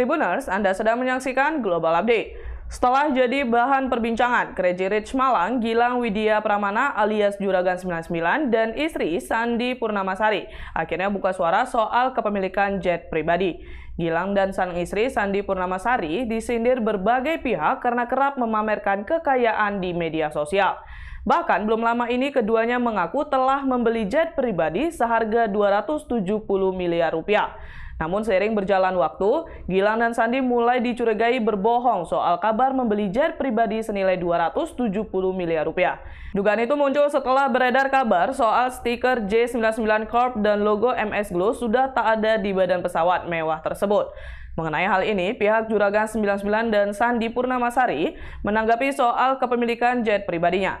Tribuners, Anda sedang menyaksikan Global Update. Setelah jadi bahan perbincangan, Crazy Rich Malang, Gilang Widya Pramana alias Juragan 99 dan istri Sandi Purnamasari akhirnya buka suara soal kepemilikan jet pribadi. Gilang dan sang istri Sandi Purnamasari disindir berbagai pihak karena kerap memamerkan kekayaan di media sosial. Bahkan belum lama ini keduanya mengaku telah membeli jet pribadi seharga 270 miliar rupiah. Namun seiring berjalan waktu, Gilang dan Sandi mulai dicurigai berbohong soal kabar membeli jet pribadi senilai 270 miliar rupiah. Dugaan itu muncul setelah beredar kabar soal stiker J99 Corp dan logo MS Glow sudah tak ada di badan pesawat mewah tersebut. Mengenai hal ini, pihak Juragan 99 dan Sandi Purnamasari menanggapi soal kepemilikan jet pribadinya.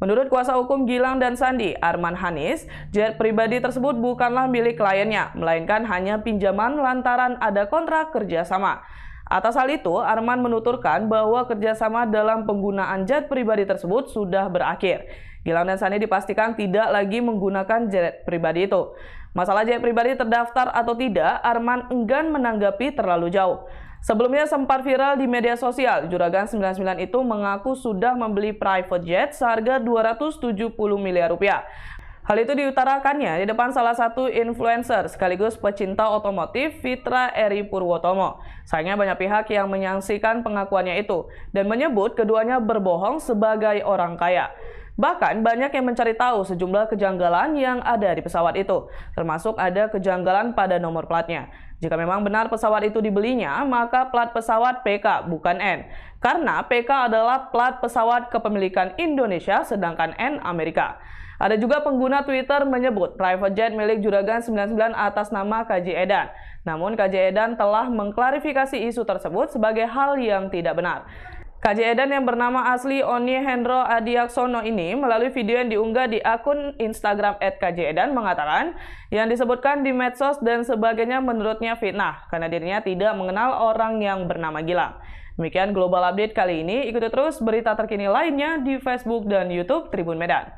Menurut kuasa hukum Gilang dan Sandi, Arman Hanis, jet pribadi tersebut bukanlah milik kliennya, melainkan hanya pinjaman lantaran ada kontrak kerjasama. Atas hal itu, Arman menuturkan bahwa kerjasama dalam penggunaan jet pribadi tersebut sudah berakhir. Gilang dan Sandi dipastikan tidak lagi menggunakan jet pribadi itu. Masalah jet pribadi terdaftar atau tidak, Arman enggan menanggapi terlalu jauh. Sebelumnya sempat viral di media sosial, Juragan 99 itu mengaku sudah membeli private jet seharga 270 miliar rupiah. Hal itu diutarakannya di depan salah satu influencer sekaligus pecinta otomotif Fitra Eri Purwotomo. Sayangnya banyak pihak yang menyaksikan pengakuannya itu dan menyebut keduanya berbohong sebagai orang kaya. Bahkan banyak yang mencari tahu sejumlah kejanggalan yang ada di pesawat itu, termasuk ada kejanggalan pada nomor platnya. Jika memang benar pesawat itu dibelinya, maka plat pesawat PK bukan N. Karena PK adalah plat pesawat kepemilikan Indonesia sedangkan N Amerika. Ada juga pengguna Twitter menyebut private jet milik Juragan 99 atas nama KJ Edan. Namun KJ Edan telah mengklarifikasi isu tersebut sebagai hal yang tidak benar. KJ Edan yang bernama asli Oni Hendro Adiaksono ini melalui video yang diunggah di akun Instagram @kjedan mengatakan yang disebutkan di medsos dan sebagainya menurutnya fitnah karena dirinya tidak mengenal orang yang bernama Gilang. Demikian Global Update kali ini, ikuti terus berita terkini lainnya di Facebook dan YouTube Tribun Medan.